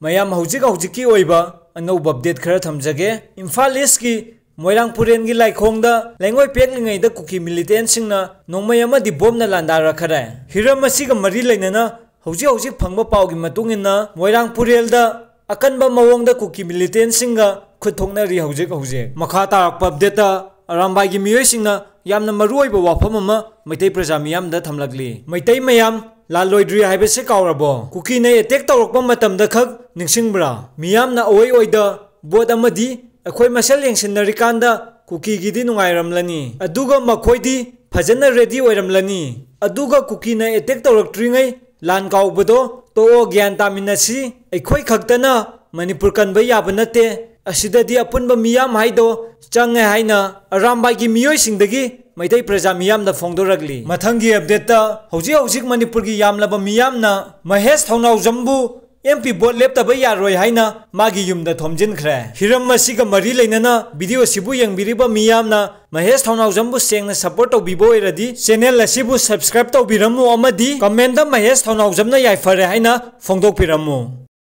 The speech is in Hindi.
ꯃꯌꯥꯝ ꯍꯧꯖꯤꯛ ꯍꯧꯖꯤꯛꯀꯤ ꯑꯣꯏꯕ ꯑꯅꯧꯕ ꯑꯞꯗꯦꯠ ꯈꯔ ꯊꯝꯖꯒꯦ ꯏꯝꯐꯥꯜ ꯏꯁꯀꯤ ꯃꯣꯏꯔꯥꯡꯄꯨꯔꯦꯟꯒꯤ ꯂꯥꯏꯈꯣꯡꯗ ꯂꯩꯉꯣꯏ ꯄꯦꯛꯂꯤꯉꯩꯗ ꯀꯨꯀꯤ ꯃꯤꯂꯤꯇꯦꯟꯁꯤꯡꯅ ꯅꯣꯡꯃꯩ ꯑꯃꯗꯤ ꯕꯣꯝꯅ ꯂꯥꯟꯗꯥꯔꯛꯈꯔꯦ ꯍꯤꯔꯝ ꯑꯁꯤꯒ ꯃꯔꯤ ꯂꯩꯅꯅ ꯍꯧꯖꯤꯛ ꯍꯧꯖꯤꯛ ꯐꯪꯕ ꯄꯥꯎꯒꯤ ꯃꯇꯨꯡ ꯏꯟꯅ ꯃꯣꯏꯔꯥꯡꯄꯨꯔꯦꯜꯗ ꯑꯀꯟꯕ ꯃꯑꯣꯡꯗ ꯀꯨꯀꯤ ꯃꯤꯂꯤꯇꯦꯟꯁꯤꯡꯒ ꯈꯨꯠ ꯊꯣꯛꯅꯔꯤ ꯍꯧꯖꯤꯛ ꯍꯧꯖꯤꯛ ꯃꯈꯥ ꯇꯥꯔꯛꯄ ꯑꯞꯗꯦꯠꯇ ꯑꯔꯥꯝꯕꯥꯏꯒꯤ ꯃꯤꯑꯣꯏꯁꯤꯡꯅ ꯌꯥꯝꯅ ꯃꯔꯨꯑꯣꯏꯕ ꯋꯥꯐꯝ ꯑꯃ ꯃꯩꯇꯩ ꯄ꯭ꯔꯖꯥ ꯃꯤꯌꯥꯝꯗ ꯊꯝꯂꯛꯂꯤ ꯃꯩꯇꯩ ꯃꯌꯥꯝ ꯂꯥꯜꯂꯣꯏꯗ꯭ꯔꯤ ꯍꯥꯏꯕꯁꯤ ꯀꯥꯎꯔꯕꯣ ꯀꯨꯀꯤꯅ ꯑꯦꯇꯦꯛ ꯇꯧꯔꯛꯄ ꯃꯇꯝꯗ ꯈꯛ ꯅꯤꯡꯁꯤꯡꯕ꯭ꯔꯥ ꯃꯤꯌꯥꯝꯅ ꯑꯑꯣꯏ ꯑꯣꯏꯗ ꯕꯣꯠ ꯑꯃꯗꯤ ꯑꯩꯈꯣꯏ ꯃꯁꯦꯜ ꯌꯦꯡꯁꯤꯟꯅꯔꯤꯀꯥꯟꯗ ꯀꯨꯀꯤꯒꯤꯗꯤ ꯅꯨꯡꯉꯥꯏꯔꯝꯂꯅꯤ ꯑꯗꯨꯒ ꯃꯈꯣꯏꯗꯤ ꯐꯖꯅ ꯔꯦꯗꯤ ꯑꯣꯏꯔꯝꯂꯅꯤ ꯑꯗꯨꯒ ꯀꯨꯀꯤꯅ ꯑꯦꯇꯦꯛ ꯇꯧꯔꯛꯇ꯭ꯔꯤꯉꯩ ꯂꯥꯟ ꯀꯥꯎꯕꯗꯣ ꯇꯣꯛꯑꯣ ꯒ꯭ꯌꯥꯟ ꯇꯥꯃꯤꯟꯅꯁꯤ ꯑꯩꯈꯣꯏ ꯈꯛꯇꯅ ꯃꯅꯤꯄꯨꯔ ꯀꯟꯕ ꯌꯥꯕ ꯅꯠꯇꯦ ꯑꯁꯤꯗꯗꯤ ꯑꯄꯨꯟꯕ ꯃꯤꯌꯥꯝ ꯍꯥꯏꯗꯣ ꯆꯪꯉꯦ ꯍꯥꯏꯅ ꯑꯔꯥꯝꯕꯥꯏꯒꯤ ꯃꯤꯑꯣꯏꯁꯤꯡꯗꯒꯤ ꯃꯩꯇꯩ ꯄ꯭ꯔꯖꯥ ꯃꯤꯌꯥꯝꯗ ꯐꯣꯡꯗꯣꯔꯛꯂꯤ ꯃꯊꯪꯒꯤ ꯑꯞꯗꯦꯠꯇ ꯍꯧꯖꯤꯛ ꯍꯧꯖꯤꯛ ꯃꯅꯤꯄꯨꯔꯒꯤ ꯌꯥꯝꯂꯕ ꯃꯤꯌꯥꯝꯅ ꯃꯍꯦꯁ ꯊꯧꯅꯥꯎꯖꯝꯕꯨ एम पी बोट लेपब यारोना मागी यूद थोमजिनख्रे हिरम मरी लेना वीडियो यंगीब मियामना महेश थौनाजम सेंगन सपोर्ट तौबीबी चेनेल सब्सक्राइब तौबीरमु कमेंट महेश थौनाजम याफरे है फोंदोपीरमु